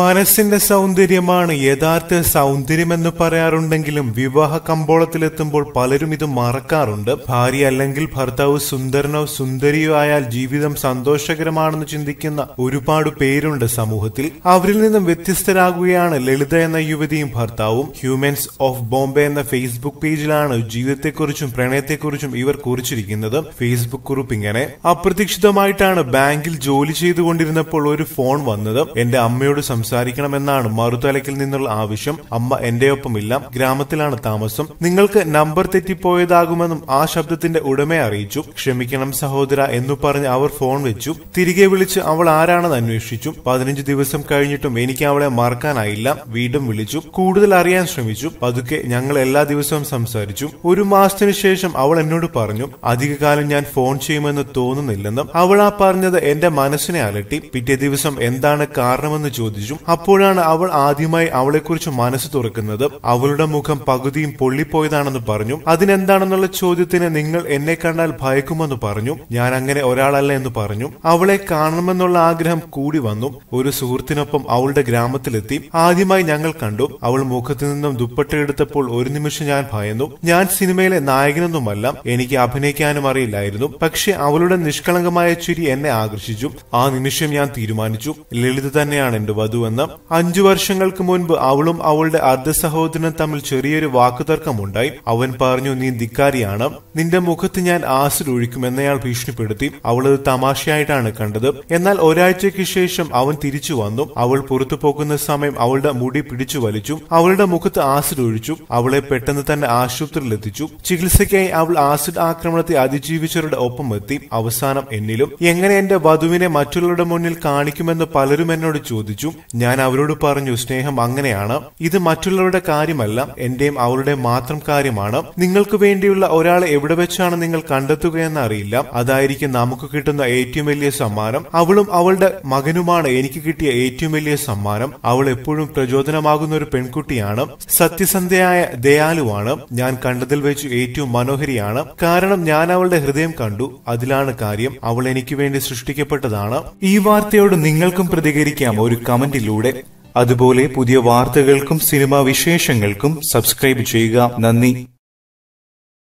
മനസ്സിന്റെ സൗന്ദര്യമാണ് യഥാർത്ഥ സൗന്ദര്യം എന്ന് പറയാറുണ്ടെങ്കിലും വിവാഹ കമ്പോളത്തിലെത്തുമ്പോൾ പലരും ഇത് മറക്കാറുണ്ട് ഭാര്യ അല്ലെങ്കിൽ ഭർത്താവ് സുന്ദരനോ സുന്ദരിയോ ആയാൽ ജീവിതം സന്തോഷകരമാണെന്ന് ചിന്തിക്കുന്ന ഒരുപാട് പേരുണ്ട് സമൂഹത്തിൽ അവരിൽ നിന്നും വ്യത്യസ്തരാകുകയാണ് ലളിത എന്ന യുവതിയും ഭർത്താവും ഹ്യൂമൻസ് ഓഫ് ബോംബെ എന്ന ഫേസ്ബുക്ക് പേജിലാണ് ജീവിതത്തെക്കുറിച്ചും പ്രണയത്തെക്കുറിച്ചും ഇവർ കുറിച്ചിരിക്കുന്നത് ഫേസ്ബുക്ക് കുറിപ്പ് ഇങ്ങനെ അപ്രതീക്ഷിതമായിട്ടാണ് ബാങ്കിൽ ജോലി ചെയ്തുകൊണ്ടിരുന്നപ്പോൾ ഒരു ഫോൺ വന്നത് എന്റെ അമ്മയോട് സംസാരിക്കണമെന്നാണ് മറുതലയ്ക്കിൽ നിന്നുള്ള ആവശ്യം അമ്മ എന്റെയൊപ്പമില്ല ഗ്രാമത്തിലാണ് താമസം നിങ്ങൾക്ക് നമ്പർ തെറ്റിപ്പോയതാകുമെന്നും ആ ശബ്ദത്തിന്റെ ഉടമയെ അറിയിച്ചു ക്ഷമിക്കണം സഹോദര എന്നു പറഞ്ഞ് അവർ ഫോൺ വെച്ചു തിരികെ വിളിച്ച് അവൾ ആരാണെന്ന് അന്വേഷിച്ചു പതിനഞ്ച് ദിവസം കഴിഞ്ഞിട്ടും എനിക്ക് അവളെ മറക്കാനായില്ല വീണ്ടും വിളിച്ചു കൂടുതൽ അറിയാൻ ശ്രമിച്ചു പതുക്കെ ഞങ്ങൾ എല്ലാ ദിവസവും സംസാരിച്ചു ഒരു മാസത്തിനു ശേഷം അവൾ എന്നോട് പറഞ്ഞു അധികകാലം ഞാൻ ഫോൺ ചെയ്യുമെന്ന് തോന്നുന്നില്ലെന്നും അവൾ ആ പറഞ്ഞത് എന്റെ മനസ്സിനെ അലട്ടി പിറ്റേ ദിവസം എന്താണ് കാരണമെന്ന് ചോദിച്ചു ചോദിച്ചു അപ്പോഴാണ് അവൾ ആദ്യമായി അവളെക്കുറിച്ച് മനസ്സ് തുറക്കുന്നത് അവളുടെ മുഖം പകുതിയും പൊള്ളിപ്പോയതാണെന്ന് പറഞ്ഞു അതിനെന്താണെന്നുള്ള ചോദ്യത്തിന് നിങ്ങൾ എന്നെ കണ്ടാൽ ഭയക്കുമെന്ന് പറഞ്ഞു ഞാൻ അങ്ങനെ ഒരാളല്ല എന്ന് പറഞ്ഞു അവളെ കാണണമെന്നുള്ള ആഗ്രഹം കൂടി വന്നു ഒരു സുഹൃത്തിനൊപ്പം അവളുടെ ഗ്രാമത്തിലെത്തി ആദ്യമായി ഞങ്ങൾ കണ്ടു അവൾ മുഖത്തു നിന്നും ദുപ്പട്ട എടുത്തപ്പോൾ ഒരു നിമിഷം ഞാൻ ഭയന്നു ഞാൻ സിനിമയിലെ നായകനൊന്നുമല്ല എനിക്ക് അഭിനയിക്കാനും അറിയില്ലായിരുന്നു പക്ഷെ അവളുടെ നിഷ്കളങ്കമായ ചിരി എന്നെ ആകർഷിച്ചു ആ നിമിഷം ഞാൻ തീരുമാനിച്ചു ലളിത തന്നെയാണ് എന്റെ എന്ന് അഞ്ചു വർഷങ്ങൾക്ക് മുൻപ് അവളും അവളുടെ അർദ്ധ സഹോദരനും തമ്മിൽ ചെറിയൊരു വാക്കുതർക്കമുണ്ടായി അവൻ പറഞ്ഞു നീ ധിക്കാരിയാണ് നിന്റെ മുഖത്ത് ഞാൻ ആസിഡ് ഒഴിക്കുമെന്ന് അയാൾ ഭീഷണിപ്പെടുത്തി അവളത് തമാശയായിട്ടാണ് കണ്ടത് എന്നാൽ ഒരാഴ്ചയ്ക്ക് ശേഷം അവൻ തിരിച്ചു വന്നു അവൾ പുറത്തു പോകുന്ന സമയം അവളുടെ മുടി പിടിച്ചു വലിച്ചു അവളുടെ മുഖത്ത് ആസിഡ് ഒഴിച്ചു അവളെ പെട്ടെന്ന് തന്നെ ആശുപത്രിയിൽ എത്തിച്ചു ചികിത്സയ്ക്കായി അവൾ ആസിഡ് ആക്രമണത്തെ അതിജീവിച്ചവരുടെ ഒപ്പം എത്തി അവസാനം എന്നിലും എങ്ങനെ എന്റെ വധുവിനെ മറ്റുള്ളവരുടെ മുന്നിൽ കാണിക്കുമെന്ന് പലരും എന്നോട് ചോദിച്ചു ഞാൻ അവരോട് പറഞ്ഞു സ്നേഹം അങ്ങനെയാണ് ഇത് മറ്റുള്ളവരുടെ കാര്യമല്ല എന്റെയും അവരുടെ മാത്രം കാര്യമാണ് നിങ്ങൾക്ക് വേണ്ടിയുള്ള ഒരാളെ എവിടെ വെച്ചാണ് നിങ്ങൾ കണ്ടെത്തുകയെന്ന് അറിയില്ല അതായിരിക്കും നമുക്ക് കിട്ടുന്ന ഏറ്റവും വലിയ സമ്മാനം അവളും അവളുടെ മകനുമാണ് എനിക്ക് കിട്ടിയ ഏറ്റവും വലിയ സമ്മാനം അവൾ എപ്പോഴും പ്രചോദനമാകുന്ന ഒരു പെൺകുട്ടിയാണ് സത്യസന്ധയായ ദയാലുവാണ് ഞാൻ കണ്ടതിൽ വെച്ച് ഏറ്റവും മനോഹരിയാണ് കാരണം ഞാൻ അവളുടെ ഹൃദയം കണ്ടു അതിലാണ് കാര്യം അവൾ എനിക്ക് വേണ്ടി സൃഷ്ടിക്കപ്പെട്ടതാണ് ഈ വാർത്തയോട് നിങ്ങൾക്കും പ്രതികരിക്കാം ഒരു കമന്റ് കമന്റിലൂടെ അതുപോലെ പുതിയ വാർത്തകൾക്കും സിനിമാ വിശേഷങ്ങൾക്കും സബ്സ്ക്രൈബ് ചെയ്യുക നന്ദി